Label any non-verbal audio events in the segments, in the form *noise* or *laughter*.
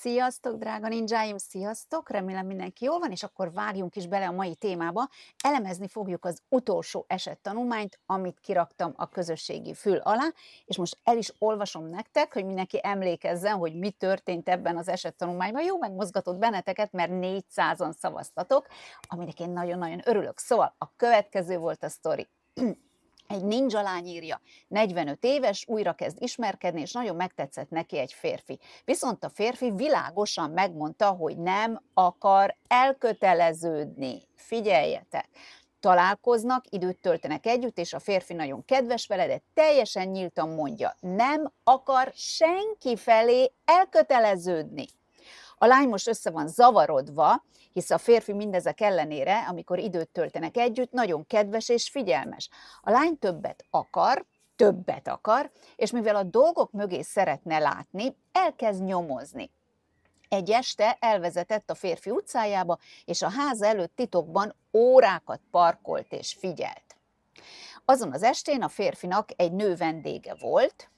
Sziasztok, drága ninjáim, sziasztok! Remélem mindenki jól van, és akkor vágjunk is bele a mai témába. Elemezni fogjuk az utolsó tanulmányt, amit kiraktam a közösségi fül alá, és most el is olvasom nektek, hogy mindenki emlékezzen, hogy mi történt ebben az tanulmányban. Jó, megmozgatott benneteket, mert 400-an szavaztatok, aminek én nagyon-nagyon örülök. Szóval a következő volt a sztori. *clears throat* egy ninja lány írja, 45 éves, újra kezd ismerkedni, és nagyon megtetszett neki egy férfi. Viszont a férfi világosan megmondta, hogy nem akar elköteleződni. Figyeljetek! találkoznak, időt töltenek együtt, és a férfi nagyon kedves vele, de teljesen nyíltan mondja, nem akar senki felé elköteleződni. A lány most össze van zavarodva, hisz a férfi mindezek ellenére, amikor időt töltenek együtt, nagyon kedves és figyelmes. A lány többet akar, többet akar, és mivel a dolgok mögé szeretne látni, elkezd nyomozni. Egy este elvezetett a férfi utcájába, és a ház előtt titokban órákat parkolt és figyelt. Azon az estén a férfinak egy nő vendége volt,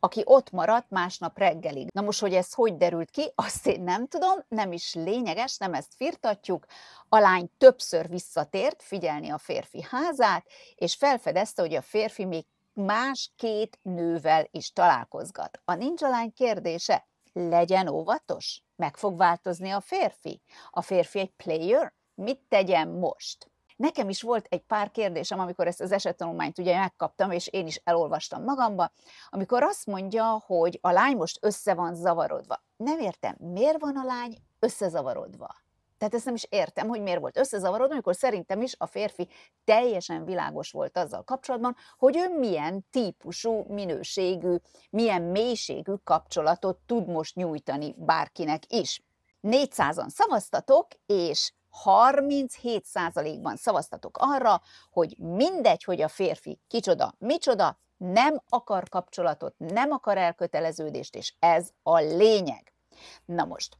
aki ott maradt másnap reggelig. Na most, hogy ez hogy derült ki, azt én nem tudom, nem is lényeges, nem ezt firtatjuk. A lány többször visszatért figyelni a férfi házát, és felfedezte, hogy a férfi még más két nővel is találkozgat. A ninja lány kérdése, legyen óvatos, meg fog változni a férfi. A férfi egy player, mit tegyen most? Nekem is volt egy pár kérdésem, amikor ezt az esettanulmányt ugye megkaptam, és én is elolvastam magamba, amikor azt mondja, hogy a lány most össze van zavarodva. Nem értem, miért van a lány összezavarodva? Tehát ezt nem is értem, hogy miért volt összezavarodva, amikor szerintem is a férfi teljesen világos volt azzal kapcsolatban, hogy ő milyen típusú, minőségű, milyen mélységű kapcsolatot tud most nyújtani bárkinek is. 400-an szavaztatok, és 37%-ban szavaztatok arra, hogy mindegy, hogy a férfi kicsoda, micsoda, nem akar kapcsolatot, nem akar elköteleződést, és ez a lényeg. Na most,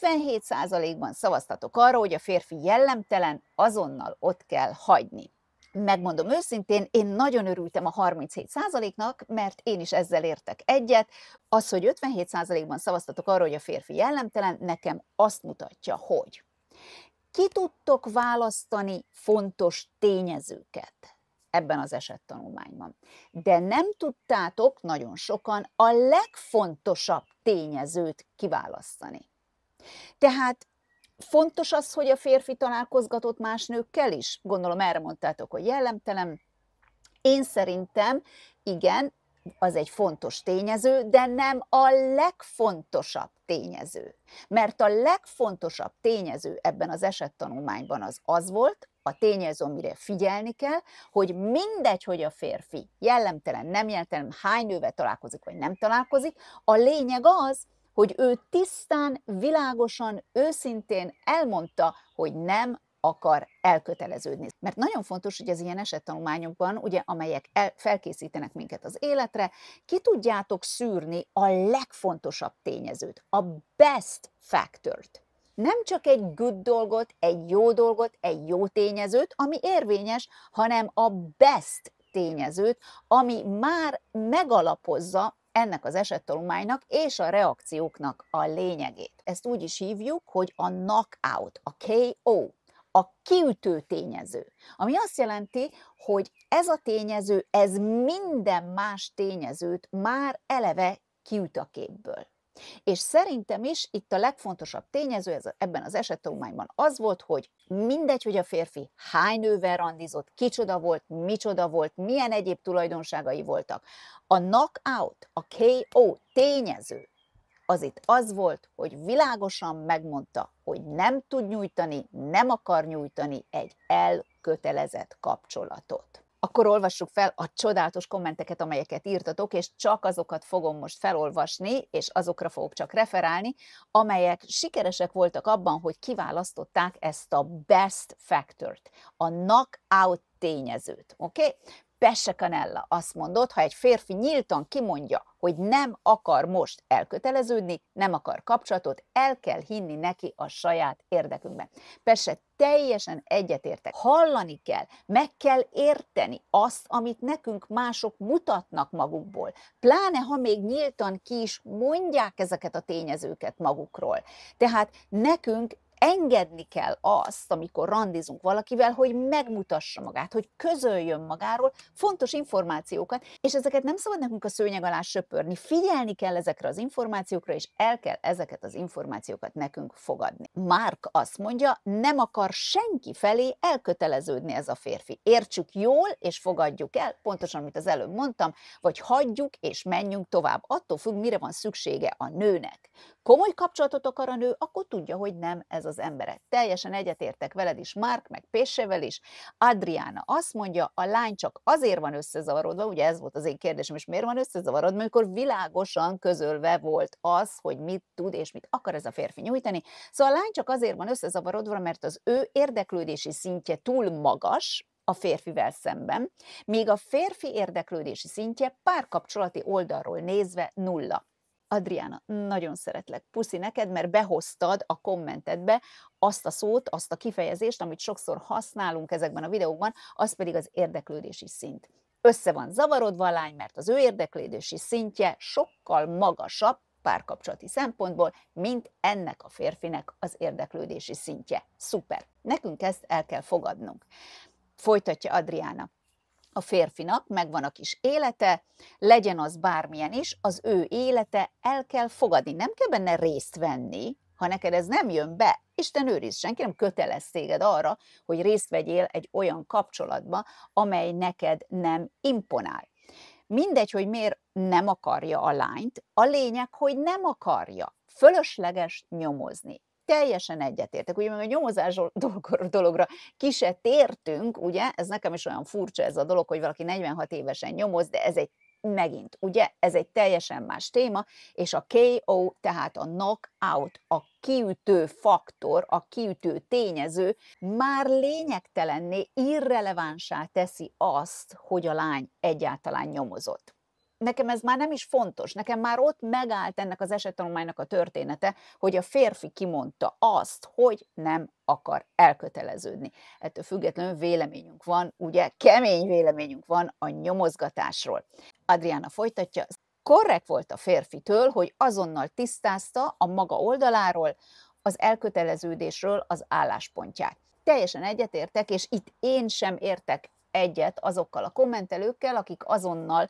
57%-ban szavaztatok arra, hogy a férfi jellemtelen, azonnal ott kell hagyni. Megmondom őszintén, én nagyon örültem a 37%-nak, mert én is ezzel értek egyet. Az, hogy 57%-ban szavaztatok arra, hogy a férfi jellemtelen, nekem azt mutatja, hogy ki tudtok választani fontos tényezőket ebben az esettanulmányban. De nem tudtátok nagyon sokan a legfontosabb tényezőt kiválasztani. Tehát fontos az, hogy a férfi találkozgatott más nőkkel is? Gondolom erre mondtátok, hogy jellemtelen. Én szerintem igen, az egy fontos tényező, de nem a legfontosabb tényező. Mert a legfontosabb tényező ebben az esettanulmányban az az volt, a tényező, amire figyelni kell, hogy mindegy, hogy a férfi jellemtelen, nem jellemtelen, hány nővel találkozik, vagy nem találkozik, a lényeg az, hogy ő tisztán, világosan, őszintén elmondta, hogy nem akar elköteleződni. Mert nagyon fontos, hogy az ilyen esettanulmányokban, ugye, amelyek el, felkészítenek minket az életre, ki tudjátok szűrni a legfontosabb tényezőt, a best factort. Nem csak egy good dolgot, egy jó dolgot, egy jó tényezőt, ami érvényes, hanem a best tényezőt, ami már megalapozza ennek az esettanulmánynak és a reakcióknak a lényegét. Ezt úgy is hívjuk, hogy a knockout, a KO a kiütő tényező. Ami azt jelenti, hogy ez a tényező, ez minden más tényezőt már eleve kiüt a képből. És szerintem is itt a legfontosabb tényező ez, ebben az esettanulmányban az volt, hogy mindegy, hogy a férfi hány nővel randizott, kicsoda volt, micsoda volt, milyen egyéb tulajdonságai voltak. A knockout, a KO tényező az itt az volt, hogy világosan megmondta, hogy nem tud nyújtani, nem akar nyújtani egy elkötelezett kapcsolatot. Akkor olvassuk fel a csodálatos kommenteket, amelyeket írtatok, és csak azokat fogom most felolvasni, és azokra fogok csak referálni, amelyek sikeresek voltak abban, hogy kiválasztották ezt a best factort, a knockout tényezőt. Oké? Okay? Pesse Canella azt mondott, ha egy férfi nyíltan kimondja, hogy nem akar most elköteleződni, nem akar kapcsolatot, el kell hinni neki a saját érdekünkben. Pesse teljesen egyetértek. Hallani kell, meg kell érteni azt, amit nekünk mások mutatnak magukból. Pláne, ha még nyíltan ki is mondják ezeket a tényezőket magukról. Tehát nekünk engedni kell azt, amikor randizunk valakivel, hogy megmutassa magát, hogy közöljön magáról fontos információkat, és ezeket nem szabad nekünk a szőnyeg alá söpörni. Figyelni kell ezekre az információkra, és el kell ezeket az információkat nekünk fogadni. Mark azt mondja, nem akar senki felé elköteleződni ez a férfi. Értsük jól, és fogadjuk el, pontosan, amit az előbb mondtam, vagy hagyjuk és menjünk tovább. Attól függ, mire van szüksége a nőnek komoly kapcsolatot akar a nő, akkor tudja, hogy nem ez az embere. Teljesen egyetértek veled is, Mark, meg Pésevel is. Adriana azt mondja, a lány csak azért van összezavarodva, ugye ez volt az én kérdésem, és miért van összezavarodva, amikor világosan közölve volt az, hogy mit tud és mit akar ez a férfi nyújtani. Szóval a lány csak azért van összezavarodva, mert az ő érdeklődési szintje túl magas, a férfivel szemben, míg a férfi érdeklődési szintje párkapcsolati oldalról nézve nulla. Adriana, nagyon szeretlek, puszi neked, mert behoztad a kommentedbe azt a szót, azt a kifejezést, amit sokszor használunk ezekben a videókban, az pedig az érdeklődési szint. Össze van zavarodva a lány, mert az ő érdeklődési szintje sokkal magasabb párkapcsolati szempontból, mint ennek a férfinek az érdeklődési szintje. Szuper! Nekünk ezt el kell fogadnunk. Folytatja Adriána a férfinak megvan a kis élete, legyen az bármilyen is, az ő élete el kell fogadni. Nem kell benne részt venni, ha neked ez nem jön be, Isten őriz, senki nem kötelez téged arra, hogy részt vegyél egy olyan kapcsolatba, amely neked nem imponál. Mindegy, hogy miért nem akarja a lányt, a lényeg, hogy nem akarja. Fölösleges nyomozni teljesen egyetértek. Ugye meg a nyomozás dologra ki se tértünk, ugye, ez nekem is olyan furcsa ez a dolog, hogy valaki 46 évesen nyomoz, de ez egy megint, ugye, ez egy teljesen más téma, és a KO, tehát a knockout, a kiütő faktor, a kiütő tényező már lényegtelenné, irrelevánsá teszi azt, hogy a lány egyáltalán nyomozott nekem ez már nem is fontos, nekem már ott megállt ennek az esettanulmánynak a története, hogy a férfi kimondta azt, hogy nem akar elköteleződni. Ettől függetlenül véleményünk van, ugye kemény véleményünk van a nyomozgatásról. Adriana folytatja, korrekt volt a férfitől, hogy azonnal tisztázta a maga oldaláról az elköteleződésről az álláspontját. Teljesen egyetértek, és itt én sem értek egyet azokkal a kommentelőkkel, akik azonnal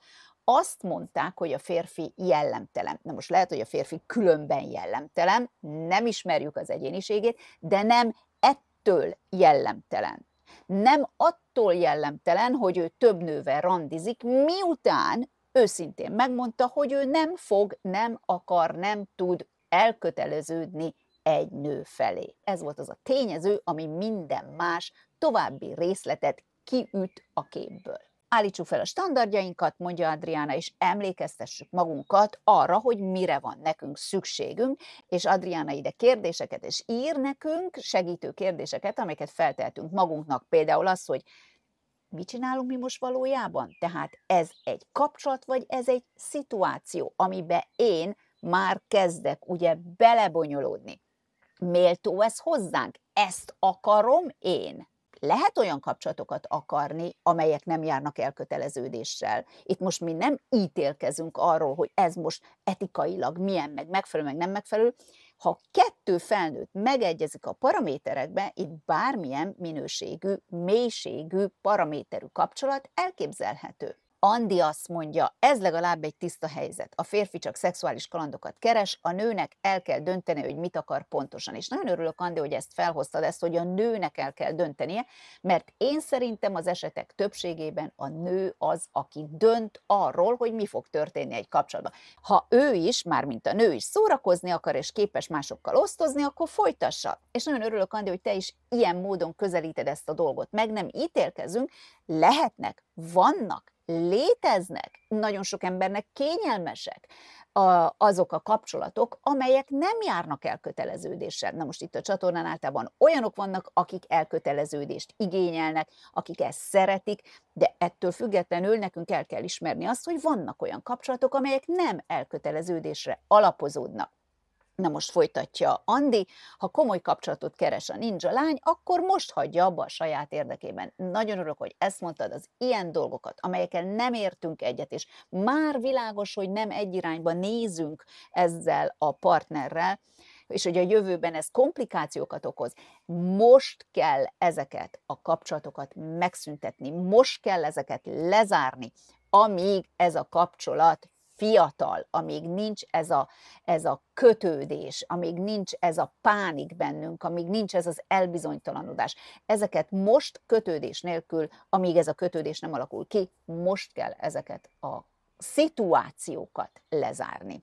azt mondták, hogy a férfi jellemtelen. Na most lehet, hogy a férfi különben jellemtelen, nem ismerjük az egyéniségét, de nem ettől jellemtelen. Nem attól jellemtelen, hogy ő több nővel randizik, miután őszintén megmondta, hogy ő nem fog, nem akar, nem tud elköteleződni egy nő felé. Ez volt az a tényező, ami minden más további részletet kiüt a képből állítsuk fel a standardjainkat, mondja Adriana, és emlékeztessük magunkat arra, hogy mire van nekünk szükségünk, és Adriana ide kérdéseket és ír nekünk segítő kérdéseket, amiket felteltünk magunknak, például az, hogy mit csinálunk mi most valójában? Tehát ez egy kapcsolat, vagy ez egy szituáció, amiben én már kezdek ugye belebonyolódni. Méltó ez hozzánk? Ezt akarom én? Lehet olyan kapcsolatokat akarni, amelyek nem járnak elköteleződéssel. Itt most mi nem ítélkezünk arról, hogy ez most etikailag milyen, meg megfelelő, meg nem megfelelő. Ha kettő felnőtt megegyezik a paraméterekben, itt bármilyen minőségű, mélységű paraméterű kapcsolat elképzelhető. Andi azt mondja, ez legalább egy tiszta helyzet. A férfi csak szexuális kalandokat keres, a nőnek el kell dönteni, hogy mit akar pontosan. És nagyon örülök, Andi, hogy ezt felhoztad, ezt, hogy a nőnek el kell döntenie, mert én szerintem az esetek többségében a nő az, aki dönt arról, hogy mi fog történni egy kapcsolatban. Ha ő is, már mint a nő is szórakozni akar, és képes másokkal osztozni, akkor folytassa. És nagyon örülök, Andi, hogy te is ilyen módon közelíted ezt a dolgot. Meg nem ítélkezünk, lehetnek, vannak léteznek, nagyon sok embernek kényelmesek a, azok a kapcsolatok, amelyek nem járnak elköteleződéssel. Na most itt a csatornán általában olyanok vannak, akik elköteleződést igényelnek, akik ezt szeretik, de ettől függetlenül nekünk el kell ismerni azt, hogy vannak olyan kapcsolatok, amelyek nem elköteleződésre alapozódnak. Na most folytatja Andi, ha komoly kapcsolatot keres a ninja lány, akkor most hagyja abba a saját érdekében. Nagyon örülök, hogy ezt mondtad, az ilyen dolgokat, amelyekkel nem értünk egyet, és már világos, hogy nem egy irányba nézünk ezzel a partnerrel, és hogy a jövőben ez komplikációkat okoz. Most kell ezeket a kapcsolatokat megszüntetni, most kell ezeket lezárni, amíg ez a kapcsolat fiatal, amíg nincs ez a, ez a kötődés, amíg nincs ez a pánik bennünk, amíg nincs ez az elbizonytalanodás. Ezeket most kötődés nélkül, amíg ez a kötődés nem alakul ki, most kell ezeket a szituációkat lezárni.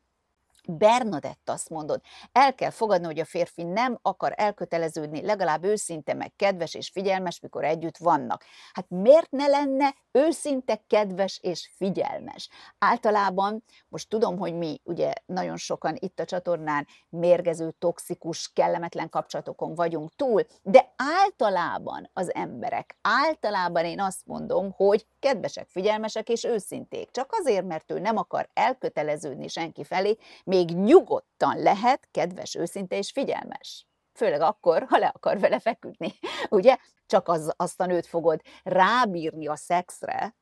Bernadett azt mondod, el kell fogadni, hogy a férfi nem akar elköteleződni, legalább őszinte, meg kedves és figyelmes, mikor együtt vannak. Hát miért ne lenne őszinte, kedves és figyelmes? Általában, most tudom, hogy mi ugye nagyon sokan itt a csatornán mérgező, toxikus, kellemetlen kapcsolatokon vagyunk túl, de általában az emberek, általában én azt mondom, hogy kedvesek, figyelmesek és őszinték. Csak azért, mert ő nem akar elköteleződni senki felé, még még nyugodtan lehet kedves, őszinte és figyelmes. Főleg akkor, ha le akar vele feküdni, *laughs* ugye? Csak az, azt a nőt fogod rábírni a szexre,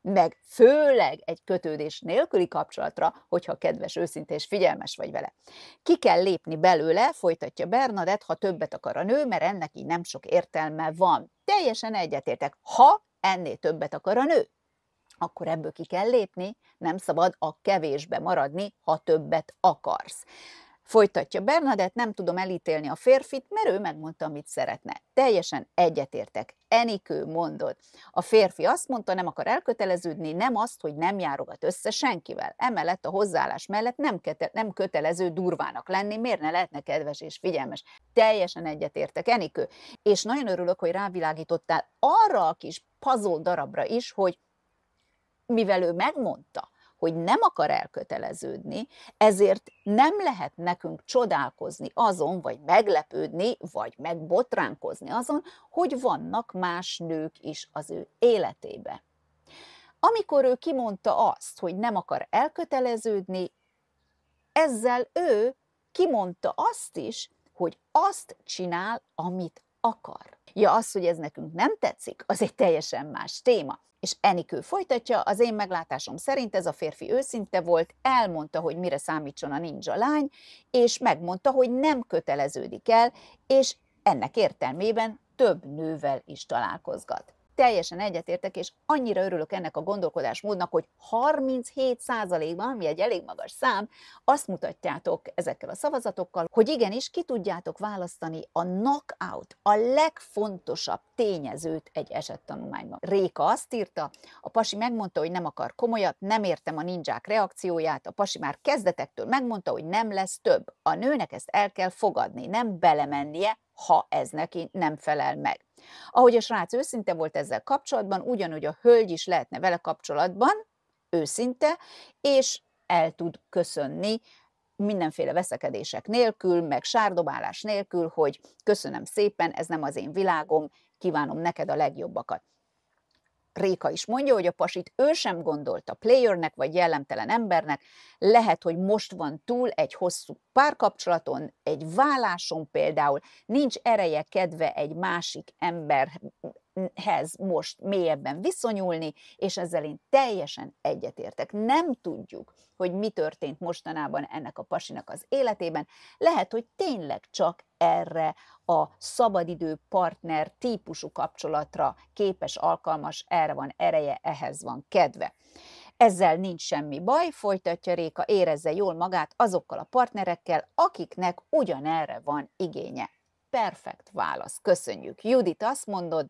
meg főleg egy kötődés nélküli kapcsolatra, hogyha kedves, őszinte és figyelmes vagy vele. Ki kell lépni belőle, folytatja Bernadett, ha többet akar a nő, mert ennek így nem sok értelme van. Teljesen egyetértek, ha ennél többet akar a nő akkor ebből ki kell lépni, nem szabad a kevésbe maradni, ha többet akarsz. Folytatja Bernadett, nem tudom elítélni a férfit, mert ő megmondta, amit szeretne. Teljesen egyetértek. Enikő mondod. A férfi azt mondta, nem akar elköteleződni, nem azt, hogy nem járogat össze senkivel. Emellett a hozzáállás mellett nem, kete, nem kötelező durvának lenni, miért ne lehetne kedves és figyelmes. Teljesen egyetértek, Enikő. És nagyon örülök, hogy rávilágítottál arra a kis puzzle darabra is, hogy mivel ő megmondta, hogy nem akar elköteleződni, ezért nem lehet nekünk csodálkozni azon, vagy meglepődni, vagy megbotránkozni azon, hogy vannak más nők is az ő életébe. Amikor ő kimondta azt, hogy nem akar elköteleződni, ezzel ő kimondta azt is, hogy azt csinál, amit akar. Ja, az, hogy ez nekünk nem tetszik, az egy teljesen más téma. És Enikő folytatja, az én meglátásom szerint ez a férfi őszinte volt, elmondta, hogy mire számítson a ninja lány, és megmondta, hogy nem köteleződik el, és ennek értelmében több nővel is találkozgat teljesen egyetértek, és annyira örülök ennek a gondolkodásmódnak, hogy 37%-ban, ami egy elég magas szám, azt mutatjátok ezekkel a szavazatokkal, hogy igenis ki tudjátok választani a knockout, a legfontosabb tényezőt egy esettanulmányban. Réka azt írta, a pasi megmondta, hogy nem akar komolyat, nem értem a ninják reakcióját, a pasi már kezdetektől megmondta, hogy nem lesz több. A nőnek ezt el kell fogadni, nem belemennie, ha ez neki nem felel meg. Ahogy a srác őszinte volt ezzel kapcsolatban, ugyanúgy a hölgy is lehetne vele kapcsolatban, őszinte, és el tud köszönni mindenféle veszekedések nélkül, meg sárdobálás nélkül, hogy köszönöm szépen, ez nem az én világom, kívánom neked a legjobbakat. Réka is mondja, hogy a pasit ő sem gondolta playernek vagy jellemtelen embernek, lehet, hogy most van túl egy hosszú párkapcsolaton, egy válláson például, nincs ereje kedve egy másik ember hez most mélyebben viszonyulni, és ezzel én teljesen egyetértek. Nem tudjuk, hogy mi történt mostanában ennek a pasinak az életében. Lehet, hogy tényleg csak erre a szabadidő partner típusú kapcsolatra képes, alkalmas, erre van ereje, ehhez van kedve. Ezzel nincs semmi baj, folytatja Réka, érezze jól magát azokkal a partnerekkel, akiknek ugyanerre van igénye. Perfekt válasz, köszönjük. Judit, azt mondod,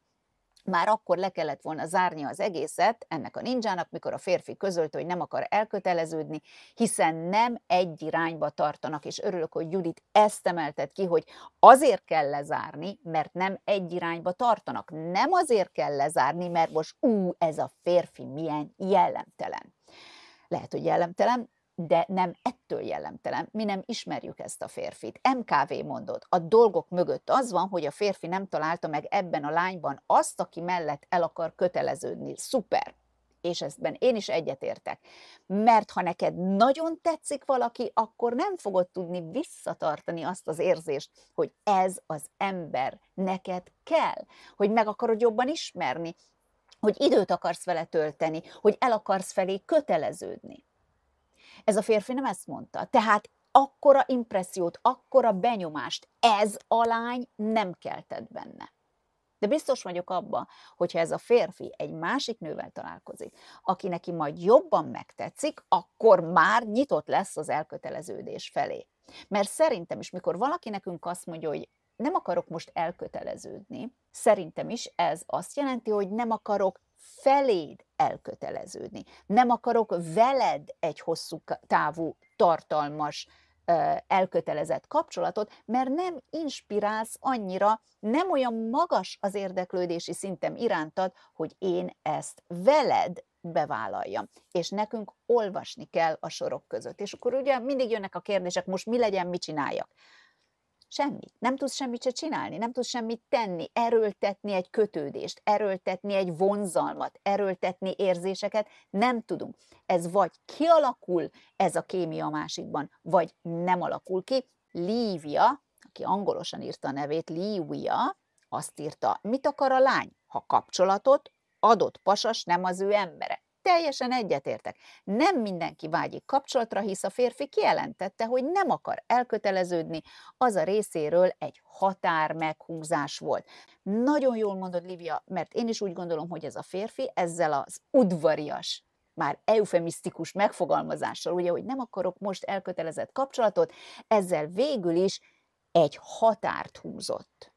már akkor le kellett volna zárni az egészet ennek a ninjának, mikor a férfi közölte, hogy nem akar elköteleződni, hiszen nem egy irányba tartanak, és örülök, hogy Judit ezt emeltet ki, hogy azért kell lezárni, mert nem egy irányba tartanak. Nem azért kell lezárni, mert most ú, ez a férfi milyen jellemtelen. Lehet, hogy jellemtelen, de nem ettől jellemtelen. Mi nem ismerjük ezt a férfit. MKV mondott, a dolgok mögött az van, hogy a férfi nem találta meg ebben a lányban azt, aki mellett el akar köteleződni. Szuper! És eztben én is egyetértek. Mert ha neked nagyon tetszik valaki, akkor nem fogod tudni visszatartani azt az érzést, hogy ez az ember neked kell, hogy meg akarod jobban ismerni, hogy időt akarsz vele tölteni, hogy el akarsz felé köteleződni. Ez a férfi nem ezt mondta. Tehát akkora impressziót, akkora benyomást ez a lány nem keltett benne. De biztos vagyok abban, hogyha ez a férfi egy másik nővel találkozik, aki neki majd jobban megtetszik, akkor már nyitott lesz az elköteleződés felé. Mert szerintem is, mikor valaki nekünk azt mondja, hogy nem akarok most elköteleződni, szerintem is ez azt jelenti, hogy nem akarok feléd elköteleződni. Nem akarok veled egy hosszú távú, tartalmas, elkötelezett kapcsolatot, mert nem inspirálsz annyira, nem olyan magas az érdeklődési szintem irántad, hogy én ezt veled bevállaljam. És nekünk olvasni kell a sorok között. És akkor ugye mindig jönnek a kérdések, most mi legyen, mit csináljak. Semmit. Nem tudsz semmit se csinálni, nem tudsz semmit tenni, erőltetni egy kötődést, erőltetni egy vonzalmat, erőltetni érzéseket, nem tudunk. Ez vagy kialakul ez a kémia a másikban, vagy nem alakul ki. Lívia, aki angolosan írta a nevét, Lívia, azt írta, mit akar a lány, ha kapcsolatot adott pasas nem az ő embere teljesen egyetértek. Nem mindenki vágyik kapcsolatra, hisz a férfi kijelentette, hogy nem akar elköteleződni, az a részéről egy határ meghúzás volt. Nagyon jól mondod, Livia, mert én is úgy gondolom, hogy ez a férfi ezzel az udvarias már eufemisztikus megfogalmazással, ugye, hogy nem akarok most elkötelezett kapcsolatot, ezzel végül is egy határt húzott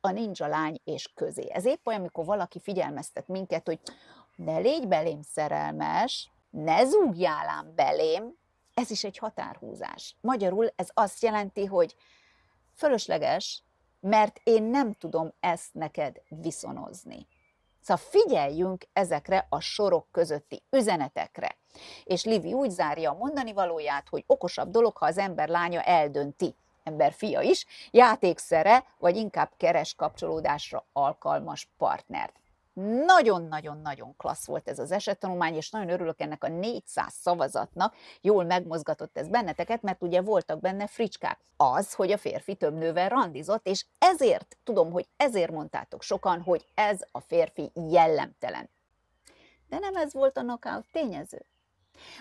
a nincs a lány és közé. Ez épp olyan, amikor valaki figyelmeztet minket, hogy ne légy belém szerelmes, ne zúgjál ám belém, ez is egy határhúzás. Magyarul ez azt jelenti, hogy fölösleges, mert én nem tudom ezt neked viszonozni. Szóval figyeljünk ezekre a sorok közötti üzenetekre. És Livi úgy zárja a mondani valóját, hogy okosabb dolog, ha az ember lánya eldönti, ember fia is, játékszere, vagy inkább keres kapcsolódásra alkalmas partnert. Nagyon-nagyon-nagyon klassz volt ez az esettanulmány, és nagyon örülök ennek a 400 szavazatnak, jól megmozgatott ez benneteket, mert ugye voltak benne fricskák. Az, hogy a férfi több nővel randizott, és ezért, tudom, hogy ezért mondtátok sokan, hogy ez a férfi jellemtelen. De nem ez volt a knockout tényező.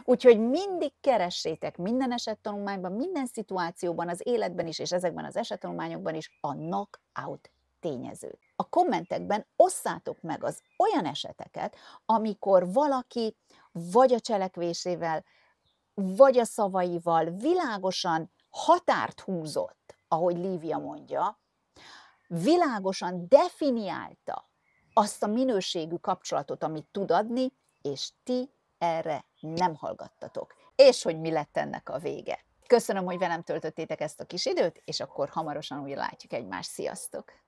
Úgyhogy mindig keressétek minden esettanulmányban, minden szituációban, az életben is, és ezekben az esettanulmányokban is a knockout tényező. A kommentekben osszátok meg az olyan eseteket, amikor valaki vagy a cselekvésével, vagy a szavaival világosan határt húzott, ahogy Lívia mondja, világosan definiálta azt a minőségű kapcsolatot, amit tud adni, és ti erre nem hallgattatok. És hogy mi lett ennek a vége. Köszönöm, hogy velem töltöttétek ezt a kis időt, és akkor hamarosan újra látjuk egymást. Sziasztok!